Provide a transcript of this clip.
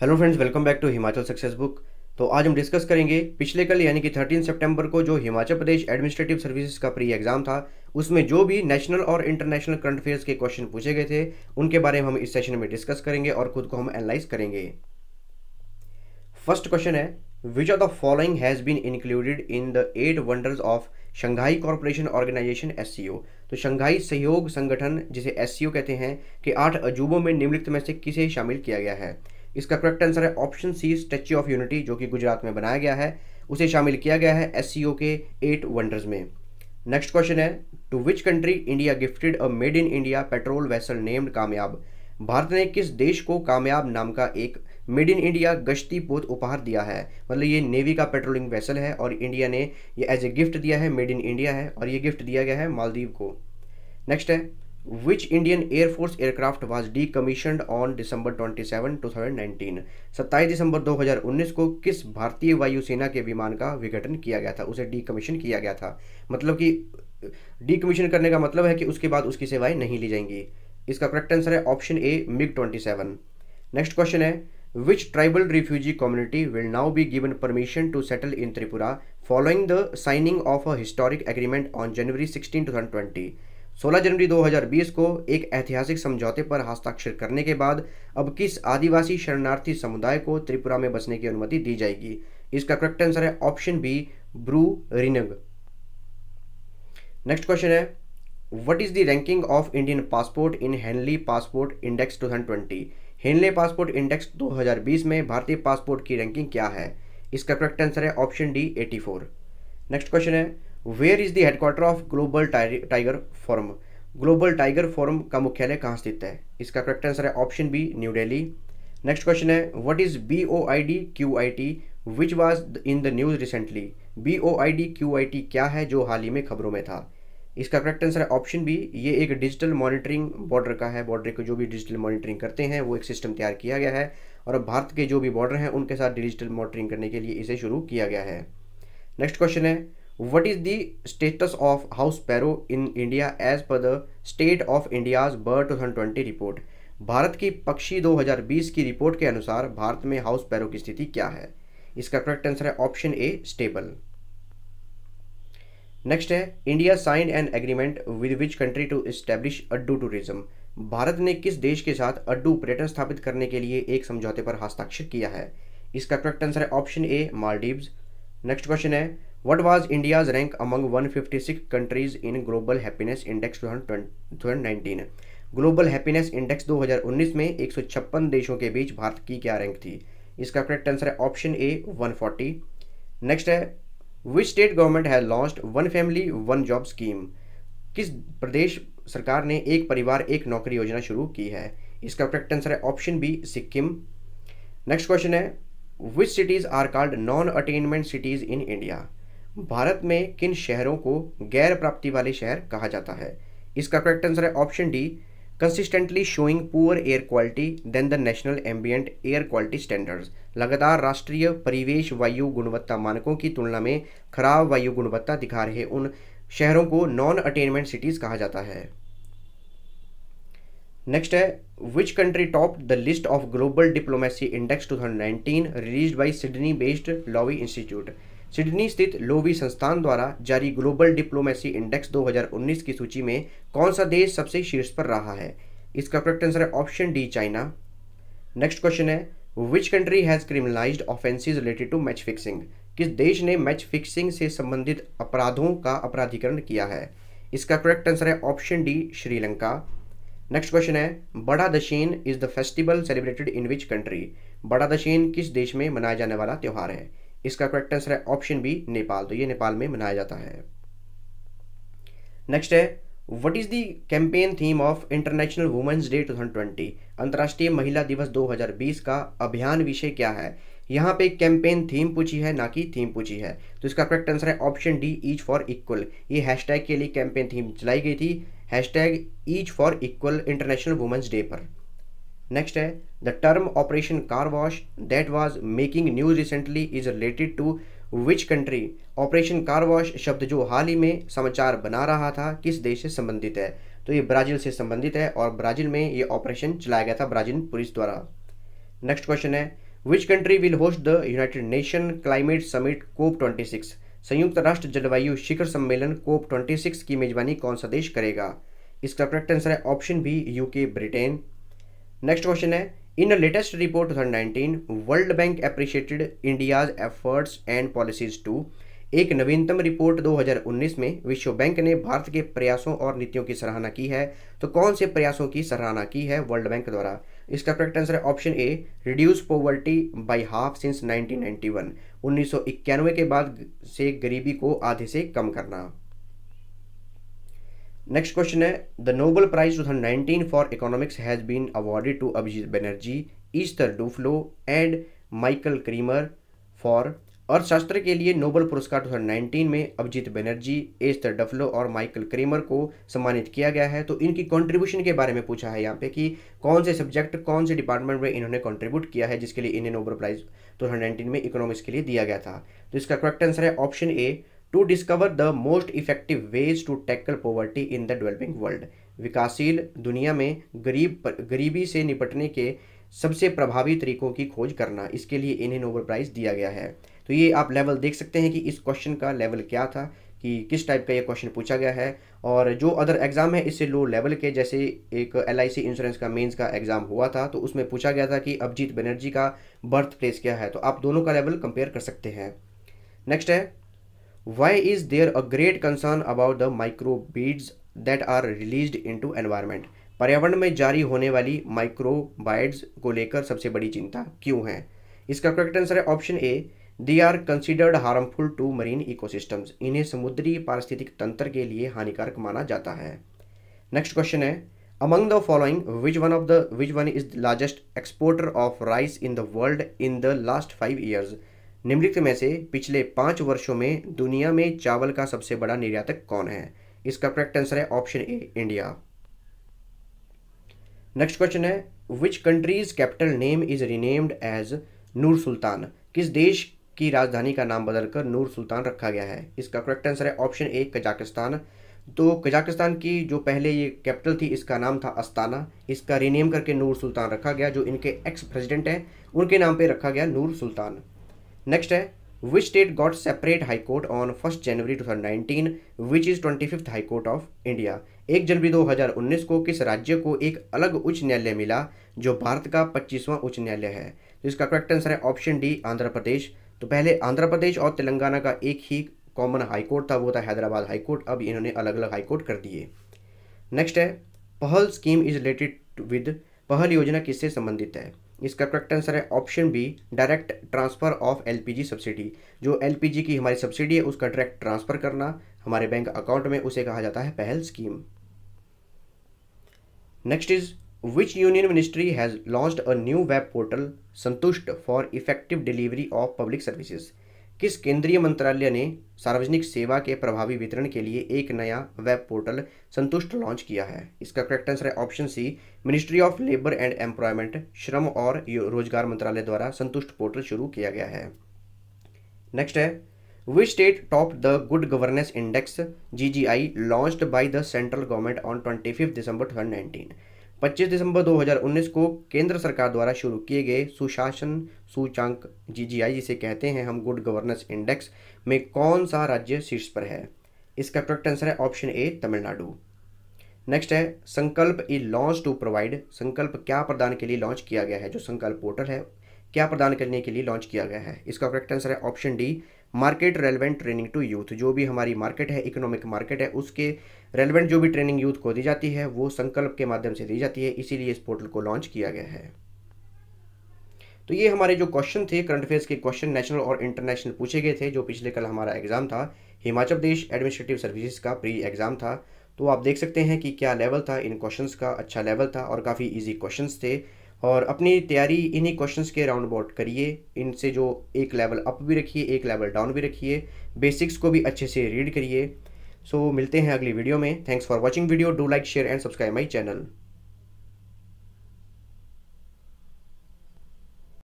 Hello friends welcome back to Himachal success book तो आज हम डिस्कस करेंगे पिछले कल यानी कि 13 सितंबर को जो हिमाचल प्रदेश एडमिनिस्ट्रेटिव सर्विसेज का प्री एग्जाम था उसमें जो भी नेशनल और इंटरनेशनल करंट अफेयर्स के क्वेश्चन पूछे गए थे उनके बारे में हम इस सेशन में डिस्कस करेंगे और खुद को हम एनालाइज करेंगे फर्स्ट क्वेश्चन है which of the following has been included in the eight wonders of Shanghai corporation organisation S तो शंघाई सहयोग संगठन जिसे एस कहते हैं के आठ अजूबों में निम्नलिखित में से किसे शामिल किया गया है इसका करेक्ट आंसर है option C statue of unity जो कि गुजरात में बनाया गया है उसे शामिल किया गया है एस के एट वंडर्स में नेक्स्ट क्वेश्चन है to which country India gifted a made in India patrol vessel named Kamyab Bharat ने किस देश को कामयाब नाम का एक मेड इन इंडिया गश्ती पोत उपहार दिया है मतलब ये नेवी का पेट्रोलिंग वेसल है और इंडिया ने ये एज ए गिफ्ट दिया है मेड इन इंडिया है और ये गिफ्ट दिया गया है मालदीव को नेक्स्ट है which Indian air force aircraft was decommission on December twenty seven two thousand nineteen सत्ताईस दिसंबर दो हजार उन्नीस को किस भारतीय वायुसेना के विमान का विघटन किया गया था उसे डी कमीशन किया गया था मतलब कि डी कमीशन करने का मतलब है कि उसके बाद उसकी सेवाएं नहीं ली जाएंगी इसका करेक्ट आंसर है option A MiG twenty seven next question है which tribal refugee community will now be given permission to settle in Tripura following the signing of a historic agreement on January sixteen two thousand twenty 16 जनवरी 2020 को एक ऐतिहासिक समझौते पर हस्ताक्षर करने के बाद अब किस आदिवासी शरणार्थी समुदाय को त्रिपुरा में बसने की अनुमति दी जाएगी इसका करेक्ट आंसर है option B Bru Reang next question है what is the ranking of Indian passport in Henley passport index 2020 Henley passport index 2020 में भारतीय पासपोर्ट की रैंकिंग क्या है इसका करेक्ट आंसर है ऑप्शन डी 84 नेक्स्ट क्वेश्चन है where is the headquarter of global tiger forum global tiger forum का मुख्यालय कहाँ स्थित है इसका करेक्ट आंसर है option B new daily next question है what is B O I D Q I T which was in the news recently B O I D Q I T क्या है जो हाल ही में खबरों में था इसका करेक्ट आंसर है ऑप्शन बी ये एक डिजिटल मॉनिटरिंग बॉर्डर का है बॉर्डर को जो भी डिजिटल मॉनिटरिंग करते हैं वो एक सिस्टम तैयार किया गया है और भारत के जो भी बॉर्डर हैं उनके साथ डिजिटल मॉनिटरिंग करने के लिए इसे शुरू किया गया है नेक्स्ट क्वेश्चन है what is the status of house sparrow in India as per the State of India's Bird 2020 report? Bharat की पक्षी 2020 की रिपोर्ट के अनुसार भारत में हाउस पैरो की स्थिति क्या है इसका करेक्ट आंसर है ऑप्शन ए स्टेबल नेक्स्ट है India sign an agreement with which country to establish Addu tourism Bharat ने किस देश के साथ अड्डू पर्यटन स्थापित करने के लिए एक समझौते पर हस्ताक्षर किया है इसका करेक्ट आंसर है option A Maldives next question है what India's rank six countries in global happiness 156 two thousand Global two thousand nineteen global happiness index 2019 में एक देशों के बीच भारत की क्या रैंक थी इसका करेक्ट आंसर है ऑप्शन ए 140। नेक्स्ट है which state government has launched one family one job scheme किस प्रदेश सरकार ने एक परिवार एक नौकरी योजना शुरू की है इसका करेक्ट आंसर है option B Sikkim next question है which cities are called non attainment cities in India Bharat में किन शहरों को गैर प्राप्ति वाले शहर कहा जाता है इसका करेक्ट आंसर है option D consistently showing poor air quality than the national ambient air quality standards लगातार राष्ट्रीय परिवेश वायु गुणवत्ता मानकों की तुलना में खराब वायु गुणवत्ता दिखा रहे उन शहरों को नॉन अटेनमेंट सिटीज़ कहा जाता है नेक्स्ट है which country top the list of global diplomacy index 2019 release by Sydney based Lowy institute Sydney स्थित लोवी संस्थान द्वारा जारी ग्लोबल डिप्लोमेसी इंडेक्स 2019 की सूची में कौन सा देश सबसे शीर्ष पर रहा है इसका करेक्ट आंसर है option D China next question है which country has criminalise offences related to match fixing किस देश ने मैच फिक्सिंग से संबंधित अपराधों का अपराधीकरण किया है इसका करेक्ट आंसर है option D Sri Lanka next question है Bada Dashain is the festival celebrated in which country Bada Dashain किस देश में मनाया जाने वाला त्यौहार है इसका करेक्ट आंसर है ऑप्शन बी नेपाल तो ये नेपाल में मनाया जाता है नेक्स्ट है what is the campaign theme of international women's day 2020 thousand अंतर्राष्ट्रीय महिला दिवस 2020 का अभियान विषय क्या है यहाँ पे कैंपेन थीम पूछी है ना कि थीम पूछी है तो इसका करेक्ट आंसर है option D each for equal ये हैशटैग के लिए कैंपेन थीम चलाई गई थी hashtag each for equal international women's day पर नेक्स्ट है the term operation car wash that was making news recently is related to which country operation car wash शब्द जो हाल ही में समाचार बना रहा था किस देश से संबंधित है तो ये ब्राज़ील से संबंधित है और ब्राज़ील में ये ऑपरेशन चलाया गया था ब्राज़ील पुलिस द्वारा नेक्स्ट क्वेश्चन है which country will host the United Nation climate summit COP twenty six संयुक्त राष्ट्र जलवायु शिखर सम्मेलन कोप ट्वेंटी सिक्स की मेजबानी कौन सा देश करेगा इसका करेक्ट आंसर है option B UK Britain next question है in latest report 2019, world bank appreciated India's efforts and policies to एक नवीनतम रिपोर्ट 2019 में विश्व बैंक ने भारत के प्रयासों और नीतियों की सराहना की है तो कौन से प्रयासों की सराहना की है वर्ल्ड बैंक द्वारा इसका करेक्ट आंसर है option A reduce poverty by half since 1991 1991 के बाद से गरीबी को आधे से कम करना नेक्स्ट क्वेश्चन है the Nobel prize two thousand nineteen for economics has been awarded to Abhijit Banerjee Esther Duflo and Michael Kremer for अर्थशास्त्र के लिए नोबल पुरस्कार 2019 में अभिजीत बनर्जी एस्तर डफलो और माइकल क्रीमर को सम्मानित किया गया है तो इनकी कंट्रीब्यूशन के बारे में पूछा है यहाँ पे कि कौन से सब्जेक्ट कौन से डिपार्टमेंट में इन्होंने कंट्रीब्यूट किया है जिसके लिए इन्हें नोबल प्राइज 2019 में इकोनॉमिक्स के लिए दिया गया था तो इसका करेक्ट आंसर है option A to discover the most effective ways to tackle poverty in the developing world विकासशील दुनिया में गरीब गरीबी से निपटने के सबसे प्रभावी तरीकों की खोज करना इसके लिए इन्हें नोबल प्राइज़ दिया गया है तो ये आप लेवल देख सकते हैं कि इस क्वेश्चन का लेवल क्या था कि किस टाइप का ये क्वेश्चन पूछा गया है और जो अदर एग्ज़ाम है इससे लो लेवल के जैसे एक एल इंश्योरेंस का मेंस का एग्ज़ाम हुआ था तो उसमें पूछा गया था कि अभिजीत बनर्जी का बर्थ प्लेस क्या है तो आप दोनों का लेवल कंपेयर कर सकते हैं नेक्स्ट है why is there a great concern about the microbeads that are release into environment पर्यावरण में जारी होने वाली माइक्रोबाइड्स को लेकर सबसे बड़ी चिंता क्यों है इसका करेक्ट आंसर है option A they are considered harmful to marine ecosystems इन्हें समुद्री पारिस्थितिक तंत्र के लिए हानिकारक माना जाता है नेक्स्ट क्वेश्चन है among the following which one of the which one is the largest exporter of rice in the world in the last five years निम्नलिखित में से पिछले पांच वर्षों में दुनिया में चावल का सबसे बड़ा निर्यातक कौन है इसका करेक्ट आंसर है option A India next question है which country's capital name is renamed as Nur Sultan किस देश की राजधानी का नाम बदलकर नूर सुल्तान रखा गया है इसका करेक्ट आंसर है ऑप्शन ए कजाकिस्तान तो कजाकिस्तान की जो पहले ये कैपिटल थी इसका नाम था अस्ताना इसका रीनेम करके नूर सुल्तान रखा गया जो इनके एक्स प्रेसिडेंट हैं उनके नाम पे रखा गया नूर सुल्तान नेक्स्ट है which state got separate high court on first January 2019 which is twenty fifth high court of India एक जनवरी 2019 को किस राज्य को एक अलग उच्च न्यायालय मिला जो भारत का पच्चीसवां उच्च न्यायालय है तो इसका करेक्ट आंसर है ऑप्शन डी आंध्र प्रदेश तो पहले आंध्र प्रदेश और तेलंगाना का एक ही कॉमन हाईकोर्ट था वो था हैदराबाद हाईकोर्ट अब इन्होंने अलग अलग हाईकोर्ट कर दिए नेक्स्ट है PAHAL scheme is related with पहल योजना किससे संबंधित है इसका करेक्ट आंसर है option B direct transfer of LPG subsidy जो एलपीजी की हमारी सब्सिडी है उसका डायरेक्ट ट्रांसफ़र करना हमारे बैंक अकाउंट में उसे कहा जाता है PAHAL scheme next is which union ministry has launch a new web portal Santusht for effective delivery of public services किस केंद्रीय मंत्रालय ने सार्वजनिक सेवा के प्रभावी वितरण के लिए एक नया वेब पोर्टल संतुष्ट लॉन्च किया है इसका करेक्ट आंसर है option C ministry of labour and employment श्रम और रोजगार मंत्रालय द्वारा संतुष्ट पोर्टल शुरू किया गया है नेक्स्ट है which state top the good governance index G G I launch by the central government on twenty fifth December two thousand nineteen 25 दिसंबर 2019 को केंद्र सरकार द्वारा शुरू किए गए सुशासन सूचांक जीजीआई जिसे कहते हैं हम गुड गवर्नेंस इंडेक्स में कौन सा राज्य शीर्ष पर है इसका करेक्ट आंसर है ऑप्शन ए तमिलनाडु नेक्स्ट है संकल्प इज लॉन्च टू प्रोवाइड संकल्प क्या प्रदान के लिए लॉन्च किया गया है जो संकल्प पोर्टल है क्या प्रदान करने के लिए लॉन्च किया गया है इसका करेक्ट आंसर है option D market relevant training to youth जो भी हमारी मार्केट है इकोनॉमिक मार्केट है उसके रेलिवेंट जो भी ट्रेनिंग यूथ को दी जाती है वो संकल्प के माध्यम से दी जाती है इसीलिए इस पोर्टल को लॉन्च किया गया है तो ये हमारे जो क्वेश्चन थे करंट अफेयर्स के क्वेश्चन नेशनल और इंटरनेशनल पूछे गए थे जो पिछले कल हमारा एग्जाम था हिमाचल प्रदेश एडमिनिस्ट्रेटिव सर्विसेज का प्री एग्जाम था तो आप देख सकते हैं कि क्या लेवल था इन क्वेश्चंस का अच्छा लेवल था और काफ़ी इजी क्वेश्चंस थे और अपनी तैयारी इन्हीं क्वेश्चंस के राउंड अबाउट करिए इनसे जो एक लेवल अप भी रखिए एक लेवल डाउन भी रखिए बेसिक्स को भी अच्छे से रीड करिए सो so, मिलते हैं अगली वीडियो में thanks for watching video do like share and subscribe my channel